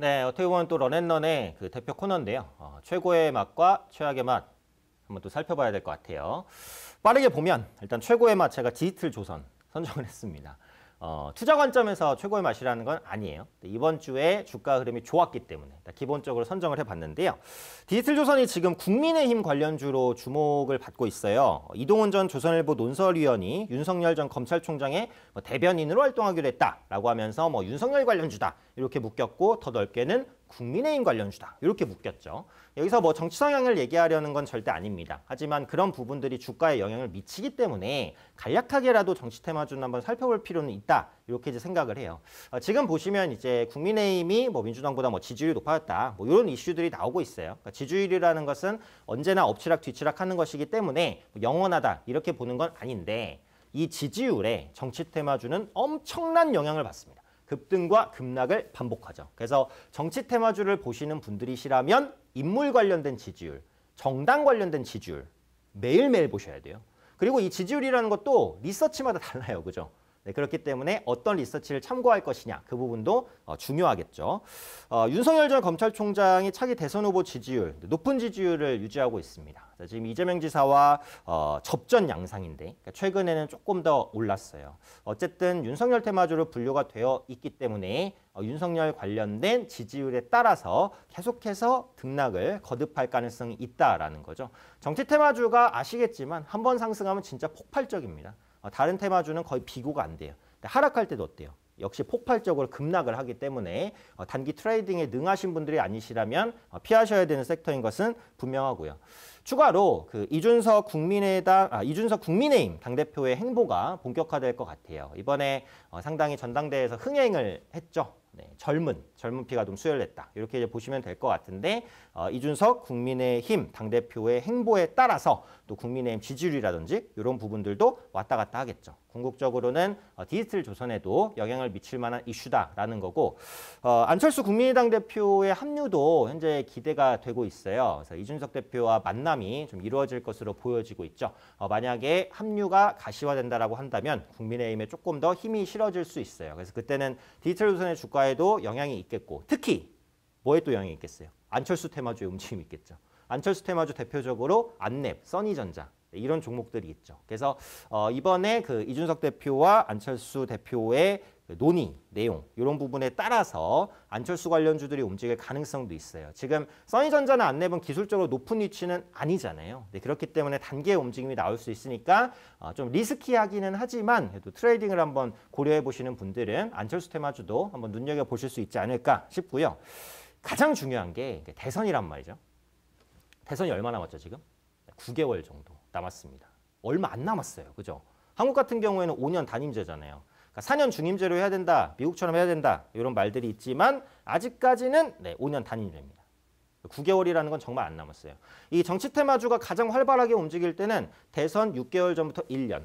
네, 어떻게 보면 또 런앤런의 그 대표 코너인데요. 어, 최고의 맛과 최악의 맛 한번 또 살펴봐야 될 것 같아요. 빠르게 보면 일단 최고의 맛 제가 디지털 조선 선정을 했습니다. 어, 투자 관점에서 최고의 맛이라는 건 아니에요. 이번 주에 주가 흐름이 좋았기 때문에 기본적으로 선정을 해봤는데요. 디지털조선이 지금 국민의힘 관련주로 주목을 받고 있어요. 이동훈 전 조선일보 논설위원이 윤석열 전 검찰총장의 뭐 대변인으로 활동하기로 했다라고 하면서 뭐 윤석열 관련주다 이렇게 묶였고 더 넓게는 국민의힘 관련 주다 이렇게 묶였죠. 여기서 뭐 정치 성향을 얘기하려는 건 절대 아닙니다. 하지만 그런 부분들이 주가에 영향을 미치기 때문에 간략하게라도 정치 테마주는 한번 살펴볼 필요는 있다 이렇게 이제 생각을 해요. 어, 지금 보시면 이제 국민의힘이 뭐 민주당보다 뭐 지지율이 높아졌다 뭐 이런 이슈들이 나오고 있어요. 그러니까 지지율이라는 것은 언제나 엎치락 뒤치락 하는 것이기 때문에 뭐 영원하다 이렇게 보는 건 아닌데 이 지지율에 정치 테마주는 엄청난 영향을 받습니다. 급등과 급락을 반복하죠. 그래서 정치 테마주를 보시는 분들이시라면 인물 관련된 지지율, 정당 관련된 지지율 매일매일 보셔야 돼요. 그리고 이 지지율이라는 것도 리서치마다 달라요. 그죠? 네, 그렇기 때문에 어떤 리서치를 참고할 것이냐 그 부분도 어, 중요하겠죠. 어, 윤석열 전 검찰총장이 차기 대선 후보 지지율 네, 높은 지지율을 유지하고 있습니다. 자, 지금 이재명 지사와 어, 접전 양상인데 그러니까 최근에는 조금 더 올랐어요. 어쨌든 윤석열 테마주로 분류가 되어 있기 때문에 어, 윤석열 관련된 지지율에 따라서 계속해서 등락을 거듭할 가능성이 있다라는 거죠. 정치 테마주가 아시겠지만 한 번 상승하면 진짜 폭발적입니다. 어, 다른 테마주는 거의 비교가 안 돼요. 하락할 때도 어때요? 역시 폭발적으로 급락을 하기 때문에 어, 단기 트레이딩에 능하신 분들이 아니시라면 어, 피하셔야 되는 섹터인 것은 분명하고요. 추가로 그 이준석 국민의당 아, 이준석 국민의힘 당 대표의 행보가 본격화될 것 같아요. 이번에 상당히 전당대회에서 흥행을 했죠. 네, 젊은 젊은 피가 좀 수혈됐다 이렇게 이제 보시면 될 것 같은데 어, 이준석 국민의힘 당 대표의 행보에 따라서 또 국민의힘 지지율이라든지 이런 부분들도 왔다 갔다 하겠죠. 궁극적으로는 어, 디지털 조선에도 영향을 미칠 만한 이슈다라는 거고 어, 안철수 국민의당 대표의 합류도 현재 기대가 되고 있어요. 그래서 이준석 대표와 만남이 좀 이루어질 것으로 보여지고 있죠. 어, 만약에 합류가 가시화된다라고 한다면 국민의힘에 조금 더 힘이 실어질 수 있어요. 그래서 그때는 디지털 조선의 주가에 변화에도 영향이 있겠고 특히 뭐에 또 영향이 있겠어요? 안철수 테마주의 움직임이 있겠죠. 안철수 테마주 대표적으로 안랩, 써니전자 이런 종목들이 있죠. 그래서 어, 이번에 그 이준석 대표와 안철수 대표의 그 논의, 내용 이런 부분에 따라서 안철수 관련주들이 움직일 가능성도 있어요. 지금 써니전자나 안내본 기술적으로 높은 위치는 아니잖아요. 네, 그렇기 때문에 단계 움직임이 나올 수 있으니까 어, 좀 리스키하기는 하지만 그래도 트레이딩을 한번 고려해 보시는 분들은 안철수 테마주도 한번 눈여겨 보실 수 있지 않을까 싶고요. 가장 중요한 게 대선이란 말이죠. 대선이 얼마 남았죠 지금? 9개월 정도 남았습니다. 얼마 안 남았어요. 그죠? 한국 같은 경우에는 5년 단임제잖아요. 4년 그러니까 중임제로 해야 된다, 미국처럼 해야 된다 이런 말들이 있지만 아직까지는 네, 5년 단임제입니다. 9개월이라는 건 정말 안 남았어요. 이 정치 테마주가 가장 활발하게 움직일 때는 대선 6개월 전부터 1년.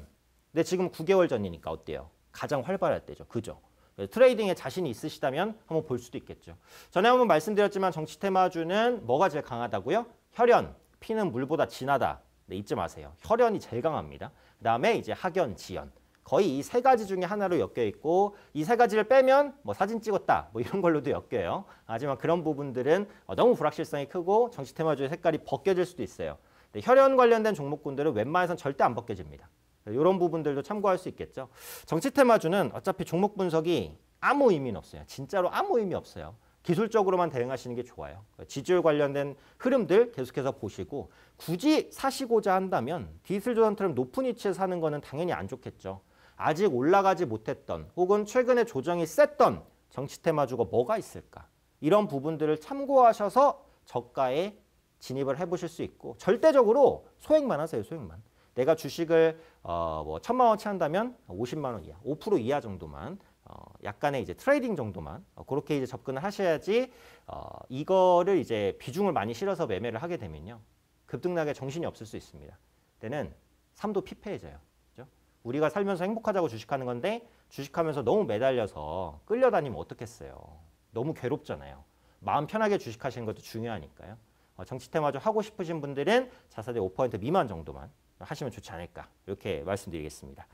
근데 지금 9개월 전이니까 어때요? 가장 활발할 때죠. 그죠? 트레이딩에 자신이 있으시다면 한번 볼 수도 있겠죠. 전에 한번 말씀드렸지만 정치 테마주는 뭐가 제일 강하다고요? 혈연, 피는 물보다 진하다. 네, 잊지 마세요. 혈연이 제일 강합니다. 그 다음에 이제 학연, 지연. 거의 이 세 가지 중에 하나로 엮여 있고 이 세 가지를 빼면 뭐 사진 찍었다 뭐 이런 걸로도 엮여요. 하지만 그런 부분들은 어, 너무 불확실성이 크고 정치 테마주의 색깔이 벗겨질 수도 있어요. 혈연 관련된 종목군들은 웬만해선 절대 안 벗겨집니다. 이런 부분들도 참고할 수 있겠죠. 정치 테마주는 어차피 종목 분석이 아무 의미는 없어요. 진짜로 아무 의미 없어요. 기술적으로만 대응하시는 게 좋아요. 지지율 관련된 흐름들 계속해서 보시고 굳이 사시고자 한다면 디지털 조선처럼 높은 위치에 사는 거는 당연히 안 좋겠죠. 아직 올라가지 못했던 혹은 최근에 조정이 셌던 정치 테마주가 뭐가 있을까? 이런 부분들을 참고하셔서 저가에 진입을 해보실 수 있고 절대적으로 소액만 하세요. 소액만. 내가 주식을 어, 뭐 천만 원치 한다면 50만 원 이하, 5% 이하 정도만 어, 약간의 이제 트레이딩 정도만 어, 그렇게 이제 접근을 하셔야지 어, 이거를 이제 비중을 많이 실어서 매매를 하게 되면요. 급등락에 정신이 없을 수 있습니다. 때는 삶도 피폐해져요. 우리가 살면서 행복하자고 주식하는 건데 주식하면서 너무 매달려서 끌려다니면 어떻겠어요. 너무 괴롭잖아요. 마음 편하게 주식하시는 것도 중요하니까요. 어, 정치 테마주 하고 싶으신 분들은 자사대 5% 미만 정도만 하시면 좋지 않을까 이렇게 말씀드리겠습니다.